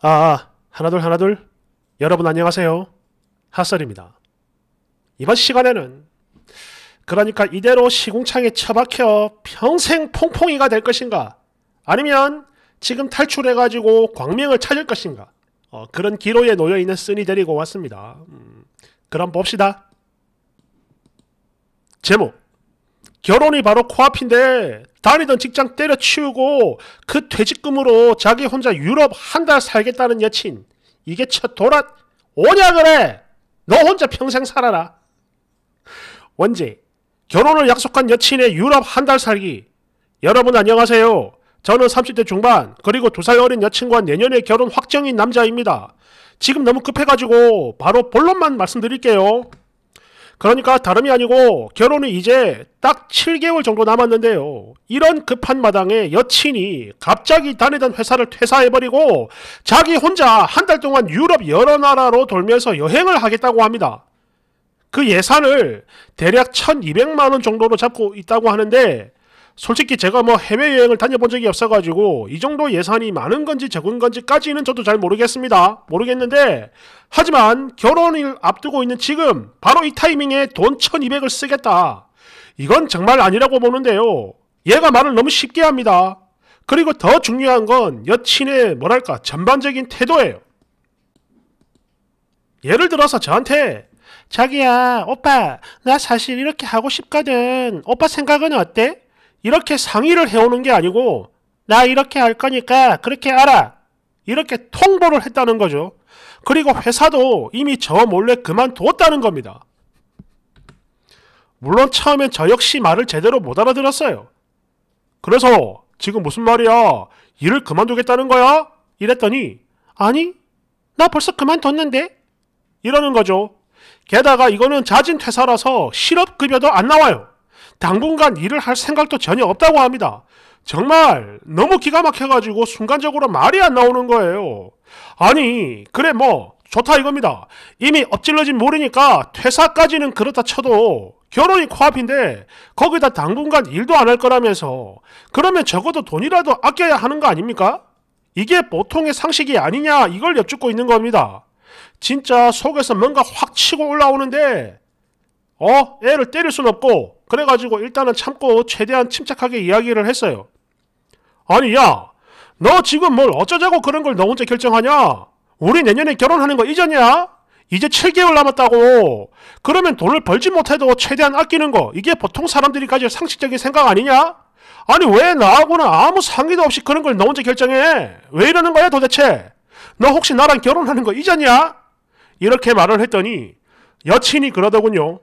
아, 아, 하나둘 하나둘 여러분 안녕하세요. 핫설입니다. 이번 시간에는 그러니까 이대로 시궁창에 처박혀 평생 퐁퐁이가 될 것인가 아니면 지금 탈출해가지고 광명을 찾을 것인가 어, 그런 기로에 놓여있는 쓴이 데리고 왔습니다. 음, 그럼 봅시다. 제목 결혼이 바로 코앞인데 다니던 직장 때려치우고 그 퇴직금으로 자기 혼자 유럽 한 달 살겠다는 여친 이게 첫 돌아 오냐 그래 너 혼자 평생 살아라 원제 결혼을 약속한 여친의 유럽 한 달 살기 여러분 안녕하세요 저는 30대 중반 그리고 두 살 어린 여친과 내년에 결혼 확정인 남자입니다 지금 너무 급해가지고 바로 본론만 말씀드릴게요 그러니까 다름이 아니고 결혼이 이제 딱 7개월 정도 남았는데요. 이런 급한 마당에 여친이 갑자기 다니던 회사를 퇴사해버리고 자기 혼자 한 달 동안 유럽 여러 나라로 돌면서 여행을 하겠다고 합니다. 그 예산을 대략 1200만 원 정도로 잡고 있다고 하는데 솔직히 제가 뭐 해외여행을 다녀본 적이 없어가지고 이 정도 예산이 많은 건지 적은 건지까지는 저도 잘 모르겠습니다. 모르겠는데 하지만 결혼을 앞두고 있는 지금 바로 이 타이밍에 돈 1200을 쓰겠다. 이건 정말 아니라고 보는데요. 얘가 말을 너무 쉽게 합니다. 그리고 더 중요한 건 여친의 뭐랄까 전반적인 태도예요. 예를 들어서 저한테 자기야 오빠 나 사실 이렇게 하고 싶거든 오빠 생각은 어때? 이렇게 상의를 해오는 게 아니고 나 이렇게 할 거니까 그렇게 알아 이렇게 통보를 했다는 거죠. 그리고 회사도 이미 저 몰래 그만뒀다는 겁니다. 물론 처음엔 저 역시 말을 제대로 못 알아들었어요. 그래서 지금 무슨 말이야? 일을 그만두겠다는 거야? 이랬더니 아니 나 벌써 그만뒀는데 이러는 거죠. 게다가 이거는 자진 퇴사라서 실업급여도 안 나와요. 당분간 일을 할 생각도 전혀 없다고 합니다. 정말 너무 기가 막혀가지고 순간적으로 말이 안 나오는 거예요. 아니, 그래 뭐 좋다 이겁니다. 이미 엎질러진 물이니까 퇴사까지는 그렇다 쳐도 결혼이 코앞인데 거기다 당분간 일도 안 할 거라면서 그러면 적어도 돈이라도 아껴야 하는 거 아닙니까? 이게 보통의 상식이 아니냐 이걸 엿쭙고 있는 겁니다. 진짜 속에서 뭔가 확 치고 올라오는데 어? 애를 때릴 순 없고 그래가지고 일단은 참고 최대한 침착하게 이야기를 했어요. 아니 야너 지금 뭘 어쩌자고 그런 걸 너 혼자 결정하냐? 우리 내년에 결혼하는 거 이전이야? 이제 7개월 남았다고. 그러면 돈을 벌지 못해도 최대한 아끼는 거. 이게 보통 사람들이 가질 상식적인 생각 아니냐? 아니 왜 나하고는 아무 상의도 없이 그런 걸 너 혼자 결정해? 왜 이러는 거야 도대체? 너 혹시 나랑 결혼하는 거 이전이야? 이렇게 말을 했더니 여친이 그러더군요.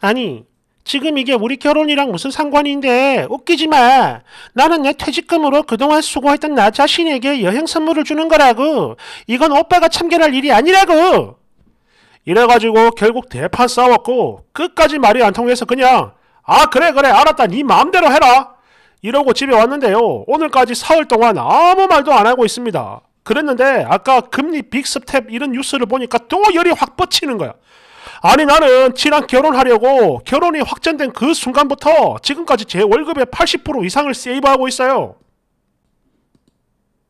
아니 지금 이게 우리 결혼이랑 무슨 상관인데 웃기지 마. 나는 내 퇴직금으로 그동안 수고했던 나 자신에게 여행 선물을 주는 거라고. 이건 오빠가 참견할 일이 아니라고. 이래가지고 결국 대판 싸웠고 끝까지 말이 안 통해서 그냥 아 그래 그래 알았다 네 마음대로 해라 이러고 집에 왔는데요 오늘까지 사흘 동안 아무 말도 안 하고 있습니다 그랬는데 아까 금리 빅스텝 이런 뉴스를 보니까 또 열이 확 뻗치는 거야 아니 나는 친한 결혼하려고 결혼이 확정된 그 순간부터 지금까지 제 월급의 80% 이상을 세이브하고 있어요.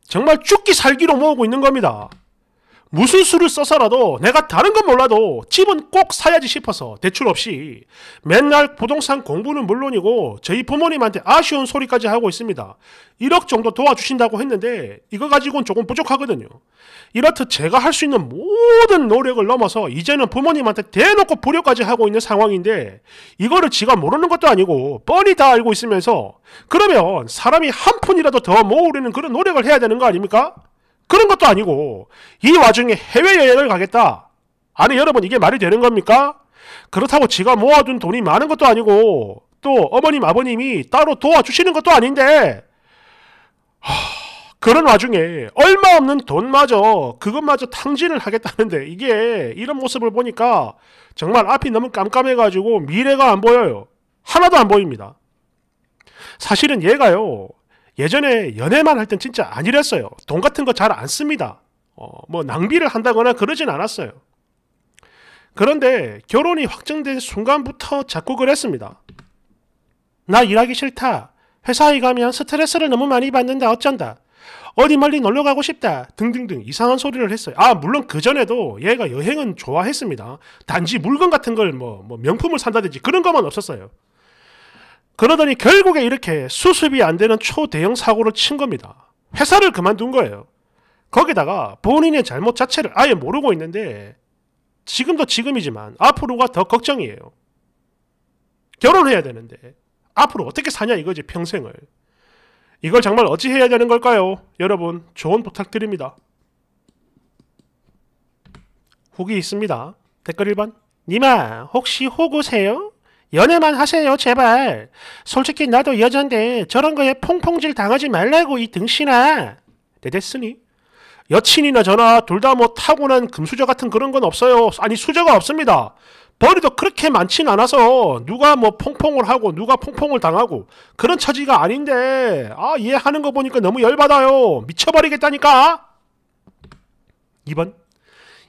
정말 죽기 살기로 모으고 있는 겁니다. 무슨 수를 써서라도 내가 다른 건 몰라도 집은 꼭 사야지 싶어서 대출 없이 맨날 부동산 공부는 물론이고 저희 부모님한테 아쉬운 소리까지 하고 있습니다. 1억 정도 도와주신다고 했는데 이거 가지고는 조금 부족하거든요. 이렇듯 제가 할 수 있는 모든 노력을 넘어서 이제는 부모님한테 대놓고 불효까지 하고 있는 상황인데 이거를 지가 모르는 것도 아니고 뻔히 다 알고 있으면서 그러면 사람이 한 푼이라도 더 모으려는 그런 노력을 해야 되는 거 아닙니까? 그런 것도 아니고 이 와중에 해외여행을 가겠다. 아니 여러분 이게 말이 되는 겁니까? 그렇다고 지가 모아둔 돈이 많은 것도 아니고 또 어머님 아버님이 따로 도와주시는 것도 아닌데 하, 그런 와중에 얼마 없는 돈마저 그것마저 탕진을 하겠다는데 이게 이런 모습을 보니까 정말 앞이 너무 깜깜해가지고 미래가 안 보여요. 하나도 안 보입니다. 사실은 얘가요. 예전에 연애만 할 땐 진짜 아니랬어요. 돈 같은 거 잘 안 씁니다. 어, 뭐 낭비를 한다거나 그러진 않았어요. 그런데 결혼이 확정된 순간부터 자꾸 그랬습니다. 나 일하기 싫다. 회사에 가면 스트레스를 너무 많이 받는다 어쩐다. 어디 멀리 놀러 가고 싶다. 등등등 이상한 소리를 했어요. 아, 물론 그전에도 얘가 여행은 좋아했습니다. 단지 물건 같은 걸 뭐, 뭐 명품을 산다든지 그런 것만 없었어요. 그러더니 결국에 이렇게 수습이 안 되는 초대형 사고를 친 겁니다. 회사를 그만둔 거예요. 거기다가 본인의 잘못 자체를 아예 모르고 있는데 지금도 지금이지만 앞으로가 더 걱정이에요. 결혼해야 되는데 앞으로 어떻게 사냐 이거지 평생을. 이걸 정말 어찌 해야 되는 걸까요? 여러분 조언 부탁드립니다. 후기 있습니다. 댓글 1번 님아 혹시 호구세요? 연애만 하세요, 제발. 솔직히 나도 여잔데 저런 거에 퐁퐁질 당하지 말라고, 이 등신아. 대댔으니 네, 여친이나 저나 둘 다 뭐 타고난 금수저 같은 그런 건 없어요. 아니, 수저가 없습니다. 벌이도 그렇게 많진 않아서 누가 뭐 퐁퐁을 하고 누가 퐁퐁을 당하고 그런 처지가 아닌데 아, 이해 하는 거 보니까 너무 열받아요. 미쳐버리겠다니까. 2번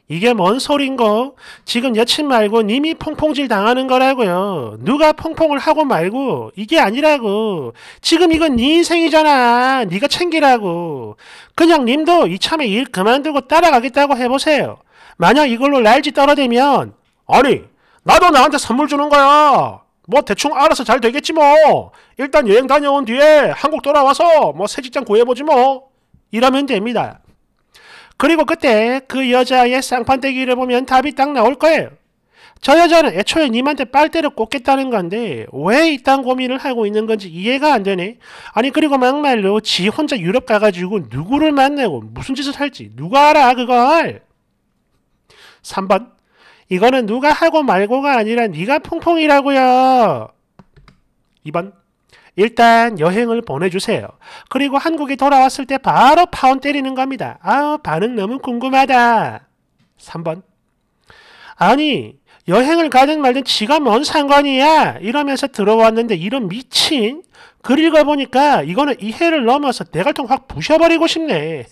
이게 뭔 소린 거? 지금 여친 말고 님이 퐁퐁질 당하는 거라고요. 누가 퐁퐁을 하고 말고 이게 아니라고. 지금 이건 네 인생이잖아. 네가 챙기라고. 그냥 님도 이참에 일 그만두고 따라가겠다고 해보세요. 만약 이걸로 날지 떨어지면 아니 나도 나한테 선물 주는 거야. 뭐 대충 알아서 잘 되겠지 뭐. 일단 여행 다녀온 뒤에 한국 돌아와서 뭐 새 직장 구해보지 뭐. 이러면 됩니다. 그리고 그때 그 여자의 쌍판대기를 보면 답이 딱 나올 거예요. 저 여자는 애초에 님한테 빨대를 꽂겠다는 건데 왜 이딴 고민을 하고 있는 건지 이해가 안 되네. 아니 그리고 막말로 지 혼자 유럽 가가지고 누구를 만나고 무슨 짓을 할지 누가 알아 그걸. 3번 이거는 누가 하고 말고가 아니라 네가 퐁퐁이라고요. 2번 일단 여행을 보내주세요. 그리고 한국에 돌아왔을 때 바로 파운 때리는 겁니다. 아우 반응 너무 궁금하다. 3번 아니 여행을 가든 말든 지가 뭔 상관이야 이러면서 들어왔는데 이런 미친 글 읽어보니까 이거는 이해를 넘어서 대갈통 확 부셔버리고 싶네.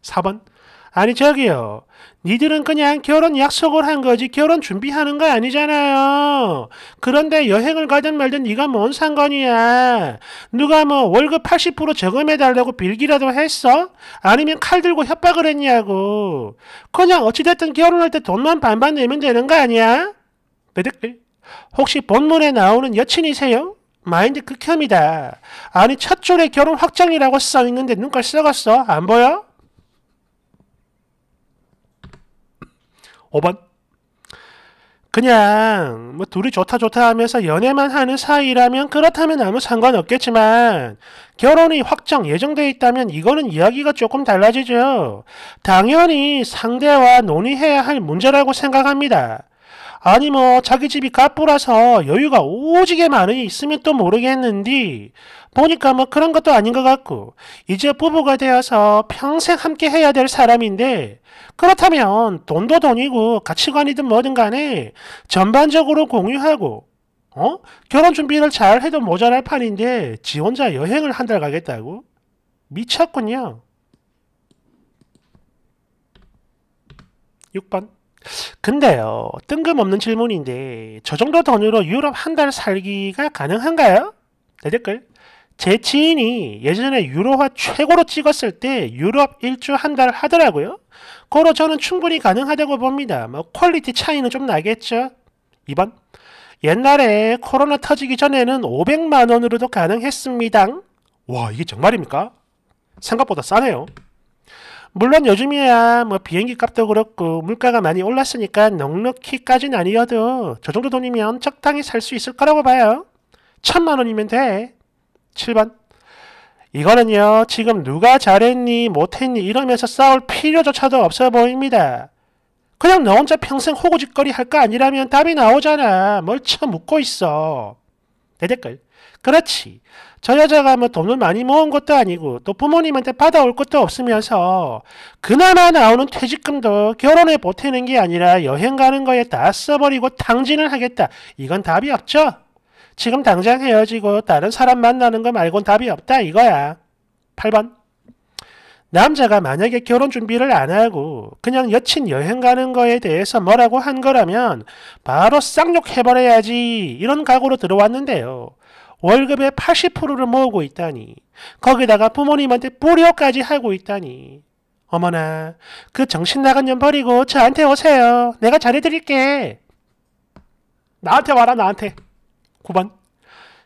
4번 아니 저기요. 니들은 그냥 결혼 약속을 한 거지 결혼 준비하는 거 아니잖아요. 그런데 여행을 가든 말든 니가뭔 상관이야. 누가 뭐 월급 80% 저금해달라고 빌기라도 했어? 아니면 칼 들고 협박을 했냐고. 그냥 어찌됐든 결혼할 때 돈만 반반 내면 되는 거 아니야? 베듭글 혹시 본문에 나오는 여친이세요? 마인드 극혐이다. 아니 첫 줄에 결혼 확정이라고 써있는데 눈깔 썩었어? 안 보여? 5번. 그냥 뭐 둘이 좋다 좋다 하면서 연애만 하는 사이라면 그렇다면 아무 상관없겠지만 결혼이 확정 예정돼 있다면 이거는 이야기가 조금 달라지죠. 당연히 상대와 논의해야 할 문제라고 생각합니다. 아니 뭐 자기 집이 가뿐라서 여유가 오지게 많이 있으면 또 모르겠는데 보니까 뭐 그런 것도 아닌 것 같고 이제 부부가 되어서 평생 함께 해야 될 사람인데 그렇다면 돈도 돈이고 가치관이든 뭐든 간에 전반적으로 공유하고 어? 결혼 준비를 잘 해도 모자랄 판인데 지 혼자 여행을 한 달 가겠다고? 미쳤군요. 6번 근데요 뜬금없는 질문인데 저 정도 돈으로 유럽 한 달 살기가 가능한가요? 댓글 제 지인이 예전에 유로화 최고로 찍었을 때 유럽 일주 한 달 하더라고요. 그로 저는 충분히 가능하다고 봅니다. 뭐 퀄리티 차이는 좀 나겠죠. 2번. 옛날에 코로나 터지기 전에는 500만 원으로도 가능했습니다. 와, 이게 정말입니까? 생각보다 싸네요. 물론 요즘이야 뭐 비행기 값도 그렇고 물가가 많이 올랐으니까 넉넉히까진 아니어도 저 정도 돈이면 적당히 살 수 있을 거라고 봐요. 천만 원이면 돼. 7번 이거는요 지금 누가 잘했니 못했니 이러면서 싸울 필요조차도 없어 보입니다. 그냥 너 혼자 평생 호구짓거리 할 거 아니라면 답이 나오잖아. 뭘참 묻고 있어. 대댓글 그렇지. 저 여자가 뭐 돈을 많이 모은 것도 아니고 또 부모님한테 받아올 것도 없으면서 그나마 나오는 퇴직금도 결혼에 보태는 게 아니라 여행 가는 거에 다 써버리고 탕진을 하겠다. 이건 답이 없죠? 지금 당장 헤어지고 다른 사람 만나는 거 말곤 답이 없다 이거야. 8번. 남자가 만약에 결혼 준비를 안 하고 그냥 여친 여행 가는 거에 대해서 뭐라고 한 거라면 바로 쌍욕해버려야지 이런 각오로 들어왔는데요. 월급의 80%를 모으고 있다니 거기다가 부모님한테 뿌려까지 하고 있다니 어머나 그 정신 나간 년 버리고 저한테 오세요. 내가 잘해드릴게. 나한테 와라 나한테. 9번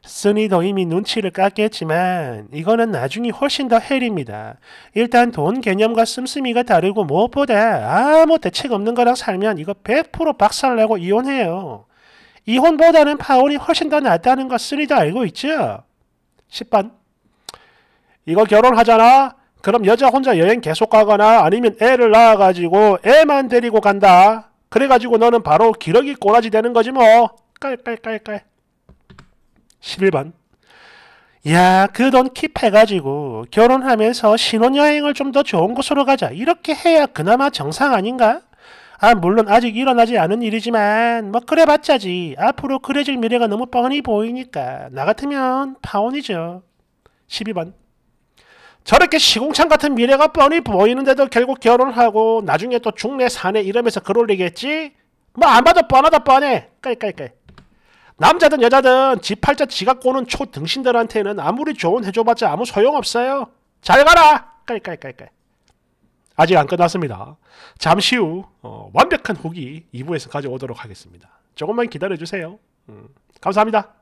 쓰니 더 이미 눈치를 깠겠지만 이거는 나중에 훨씬 더 헬입니다. 일단 돈 개념과 씀씀이가 다르고 무엇보다 아무 대책 없는 거랑 살면 이거 100% 박살내고 이혼해요. 이혼보다는 파혼이 훨씬 더 낫다는 거 쓰니도 알고 있죠? 10번 이거 결혼하잖아? 그럼 여자 혼자 여행 계속 가거나 아니면 애를 낳아가지고 애만 데리고 간다. 그래가지고 너는 바로 기러기 꼬라지 되는 거지 뭐. 깔깔깔깔. 11번. 야, 그 돈 킵해가지고 결혼하면서 신혼여행을 좀 더 좋은 곳으로 가자. 이렇게 해야 그나마 정상 아닌가? 아, 물론 아직 일어나지 않은 일이지만 뭐 그래봤자지. 앞으로 그려질 미래가 너무 뻔히 보이니까. 나 같으면 파혼이죠. 12번. 저렇게 시궁창 같은 미래가 뻔히 보이는데도 결국 결혼하고 나중에 또 중내 산에 이러면서 그럴리겠지뭐 안 봐도 뻔하다 뻔해. 깔깔깔. 남자든 여자든 지 팔자 지가 꼬는 초등신들한테는 아무리 조언 해줘봤자 아무 소용없어요. 잘 가라! 깔깔깔깔. 아직 안 끝났습니다. 잠시 후 어, 완벽한 후기 2부에서 가져오도록 하겠습니다. 조금만 기다려주세요. 음, 감사합니다.